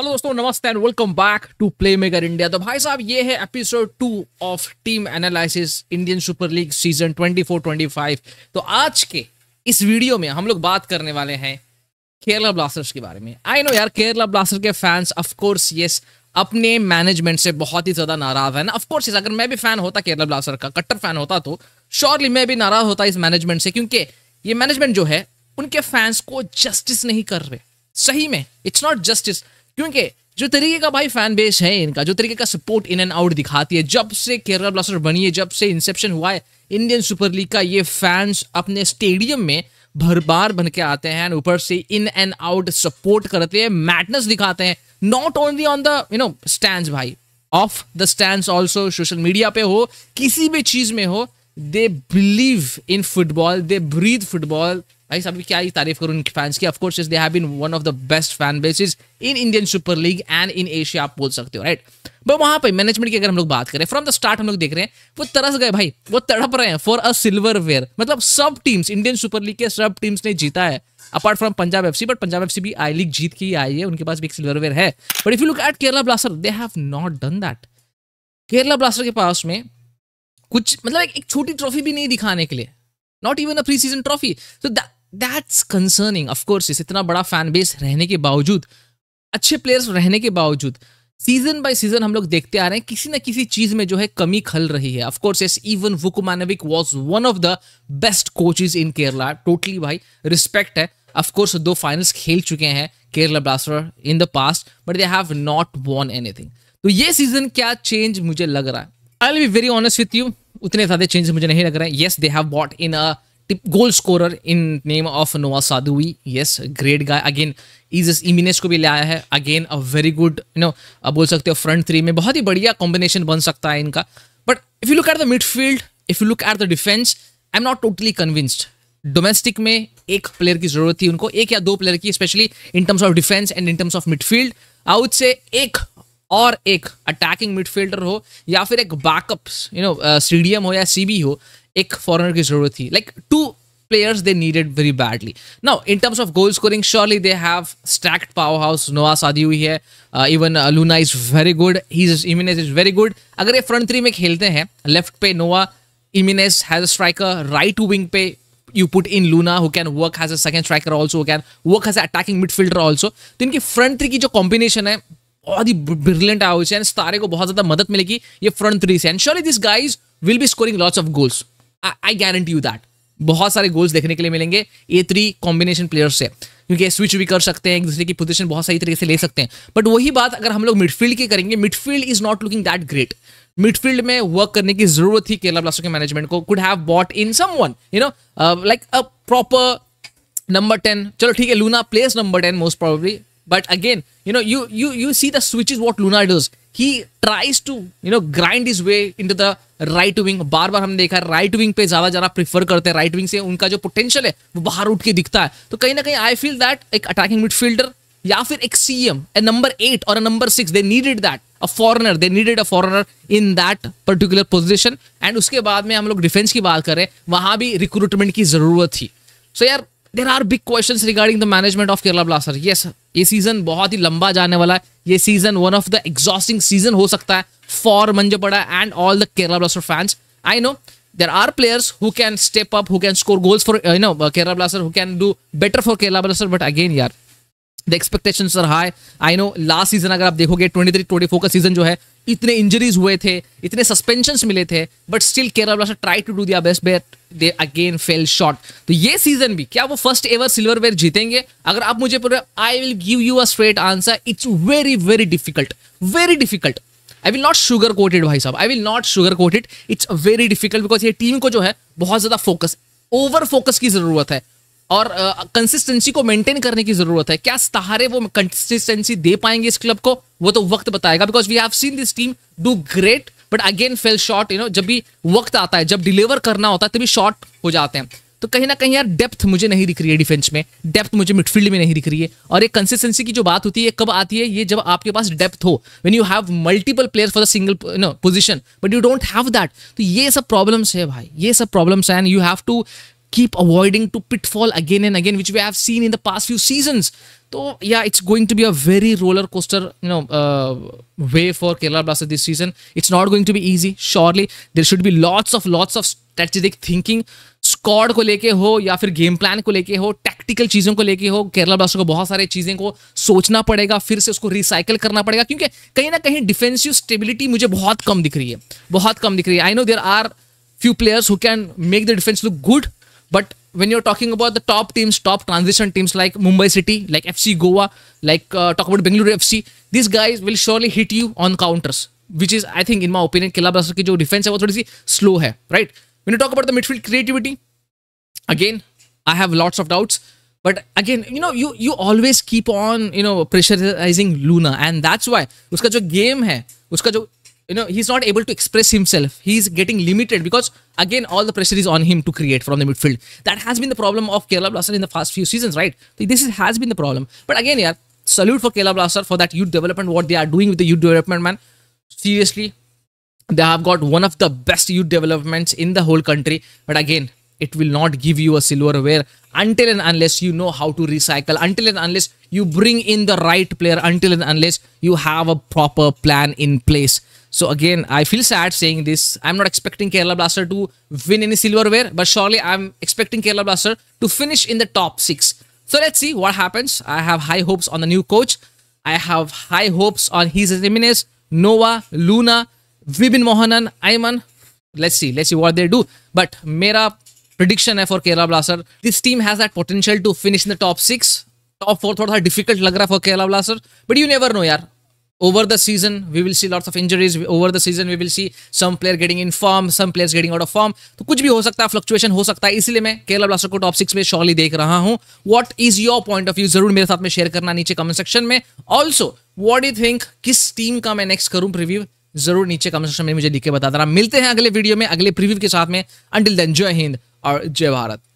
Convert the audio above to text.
Hello दोस्तों नमस्ते and welcome back to play maker India तो भाई साहब ये है episode two of team analysis Indian super league season 24-25 तो आज के इस वीडियो में हम लोग बात करने वाले हैं केरला ब्लास्टर्स के बारे में आई नो यार केरला ब्लास्टर के फैंस ऑफ कोर्स यस अपने मैनेजमेंट से बहुत ही ज़्यादा नाराज़ है ना ऑफकोर्स अगर मैं भी फ़ैन होता केरला ब्लास्टर का कट्टर फैन होता तो श्योरली मैं भी नाराज़ होता इस मैनेजमेंट से क्योंकि ये मैनेजमेंट जो है उनके फैंस को जस्टिस नहीं कर रहे सही में इट्स नॉट जस्टिस क्योंकि जो तरीके का भाई फैन बेस है इनका जो तरीके का सपोर्ट इन एंड आउट दिखाती है जब से केरला ब्लास्टर बनी है जब से इंसेप्शन हुआ है इंडियन सुपर लीग का ये फैंस अपने स्टेडियम में भरबार बन के आते हैं एंड ऊपर से इन एंड आउट सपोर्ट करते हैं मैटनेस दिखाते हैं not only on the you know stand भाई off the stand also social media पे हो किसी भी चीज में हो they believe in football they breathe football भाई सभी क्या ही तारीफ करूँ उनके फैंस की is they have been one of the best fan bases in Indian super league and in Asia आप बोल सकते हो राइट बट वहां पर मैनेजमेंट की अगर हम लोग बात करें फ्रॉम द स्टार्ट हम लोग देख रहे हैं वो तरस गए भाई वो तड़प रहे हैं फॉर अ सिल्वर वेयर मतलब सब टीम्स इंडियन सुपर लीग के सब टीम्स ने जीता है apart from Punjab FC but Punjab FC भी आई लीग जीत के ही आई है उनके पास भी एक सिल्वर वेयर है but if you look at Kerala blaster they have not done that Kerala blaster के पास में कुछ मतलब एक छोटी ट्रॉफी भी नहीं दिखाने के लिए not even a pre season trophy so that's concerning of course इस इतना बड़ा फैन बेस रहने के बावजूद अच्छे प्लेयर्स रहने के बावजूद सीजन बाय सीजन हम लोग देखते आ रहे हैं किसी ना किसी चीज में जो है कमी खल रही है of course yes even Vukomanovic was one of the best coaches in Kerala totally भाई रिस्पेक्ट है ऑफकोर्स दो फाइनल्स खेल चुके हैं Kerala blaster in the past but they have not won anything तो ये सीजन क्या चेंज मुझे लग रहा है I will be very honest with you उतने ज्यादा चेंज मुझे नहीं लग रहा है yes they have bought in a the goal scorer in name of Noah Sadui. Yes, great guy. Again, Jesus Jimenez को भी ले आया है again a very good you know आप बोल सकते हो फ्रंट थ्री में बहुत ही बढ़िया कॉम्बिनेशन बन सकता है इनका but if you look at the midfield if you look at the defence I am not totally convinced domestic में एक प्लेयर की जरूरत थी उनको एक या दो प्लेयर की specially in terms of defence and in terms of midfield out से एक और एक अटैकिंग मिडफील्डर हो या फिर एक बैकअप यू नो सीडीएम हो या सीबी हो एक फॉरनर की जरूरत थी like to they needed very badly now in terms of goal scoring surely they have struck powerhouse Noah Sadaoui हुई है even Luna is very good he is Jimenez is very good अगर ये front three में खेलते हैं left पे Noah Jimenez has striker right wing पे you put in Luna who can work has a second striker also who can work has attacking midfielder also तो इनकी front three की जो कॉम्बिनेशन है बहुत ही ब्रिलियंट हुई है एंड को बहुत ज्यादा मदद मिलेगी ये फ्रंट थ्री से and surely this guys will be scoring lots of goals I guarantee you that बहुत सारे गोल्स देखने के लिए मिलेंगे ए थ्री कॉम्बिनेशन प्लेयर्स से क्योंकि स्विच भी कर सकते हैं एक दूसरे की पोजीशन बहुत सही तरीके से ले सकते हैं बट वही बात अगर हम लोग मिडफील्ड की करेंगे midfield is not looking that great midfield में वर्क करने की जरूरत थी केरला ब्लास्टर के मैनेजमेंट को could have bought in someone you know like a proper number ten चलो ठीक है Luna plays number ten most probably but again you know you you you see the switch is what Luna does tries to you know grind is way into the right wing बार बार हमने देखा right wing पे ज्यादा ज्यादा prefer करते हैं right wing से उनका जो पोटेंशियल है वो बाहर उठ के दिखता है तो कहीं ना कहीं आई फील दैट एक अटैकिंग मिडफील्डर या फिर एक C M a number eight और number six they needed that a foreigner they needed a foreigner in that particular position and उसके बाद में हम लोग डिफेंस की बात करें वहां भी रिक्रूटमेंट की जरूरत थी सो so यार there are big question regarding the management of Kerala Blaster ये ये सीजन बहुत ही लंबा जाने वाला है ये season one of the exhausting season हो सकता है for Manjappada and all the Kerala Blaster fans I know there are players who can step up who can score goals for you know Kerala Blaster who can do better for Kerala Blaster but again यार the expectation are high I know last season अगर आप देखोगे twenty three twenty four का season जो है इतने injuries हुए थे इतने सस्पेंशन मिले थे but still Kerala Blaster try to do दिया best but they again fail short तो ये सीजन भी क्या वो फर्स्ट एवर सिल्वर वेयर जीतेंगे अगर आप मुझे I will give you a straight answer it's very very difficult very difficult I will not sugar coated भाई साहब I will not sugar coated it's very difficult because ये team को जो है बहुत ज्यादा फोकस ओवर फोकस की जरूरत है और कंसिस्टेंसी को मेंटेन करने की जरूरत है क्या सहारे वो कंसिस्टेंसी दे पाएंगे इस क्लब को वो तो वक्त बताएगा because we have seen this team do great but again fail short you know जब भी वक्त आता है जब डिलीवर करना होता है तभी शॉर्ट हो जाते हैं तो कहीं ना कहीं यार डेप्थ मुझे नहीं दिख रही है डिफेंस में डेप्थ मुझे मिडफील्ड में नहीं दिख रही है और एक कंसिस्टेंसी की जो बात होती है कब आती है ये जब आपके पास डेप्थ हो when you have multiple player for the single no position but you don't have that तो ये सब प्रॉब्लम्स है भाई ये सब प्रॉब्लम्स हैं and you have to keep avoiding to pitfall again and again, which we have seen in the past few seasons. So yeah, it's going to be a very roller coaster, you know, uh, way for Kerala Blasters this season. It's not going to be easy. Surely there should be lots of lots of strategic thinking. Squad को लेके हो या फिर game plan को लेके हो tactical चीज़ों को लेके हो केरला ब्लास्टर को बहुत सारी चीज़ें को सोचना पड़ेगा फिर से उसको रिसाइकल करना पड़ेगा क्योंकि कहीं ना कहीं डिफेंसिव स्टेबिलिटी मुझे बहुत कम दिख रही है बहुत कम दिख रही है I know there are few players who can make the defence look good But when you're talking about the top teams, top transition teams like Mumbai City, like FC Goa, like uh, talk about Bengaluru FC, these guys will surely hit you on counters, which is, I think, in my opinion, Kerala Blasters की defense is slow है, right? When you talk about the midfield creativity, again, I have lots of doubts. But again, you know, you you always keep on, you know, pressurizing Luna, and that's why his game है, उसका you know he's not able to express himself he's getting limited because again all the pressure is on him to create from the midfield that has been the problem of kerala blaster in the past few seasons right this is, has been the problem but again yeah salute for kerala blaster for that youth development what they are doing with the youth development man seriously they have got one of the best youth developments in the whole country but again it will not give you a silverware until and unless you know how to recycle until and unless you bring in the right player until and unless you have a proper plan in place so again, I feel sad saying this. I'm not expecting Kerala Blaster to win any silverware, but surely I'm expecting Kerala Blaster to finish in the top six. So let's see what happens. I have high hopes on the new coach. I have high hopes on his Jimenez, Nova, Luna, Vibin Mohanan, Ayman. Let's see. Let's see what they do. But mera prediction for Kerala Blaster. This team has that potential to finish in the top six. Top four are difficult लग for Kerala Blaster, but you never know yeah. over the season we will see lots of injuries over the season we will see some player getting in form some players getting out of form तो कुछ भी हो सकता है fluctuation हो सकता है इसलिए मैं केरला ब्लास्टर को टॉप सिक्स में शॉली देख रहा हूं what is your point of view जरूर मेरे साथ में शेयर करना नीचे कमेंट सेक्शन में ऑल्सो वॉट यू थिंक किस टीम का मैं नेक्स्ट करूं प्रिव्यू जरूर नीचे कमेंट सेक्शन में मुझे लिख के बता देना मिलते हैं अगले वीडियो में अगले प्रिव्यू के साथ में अंटिल देन जय हिंद और जय भारत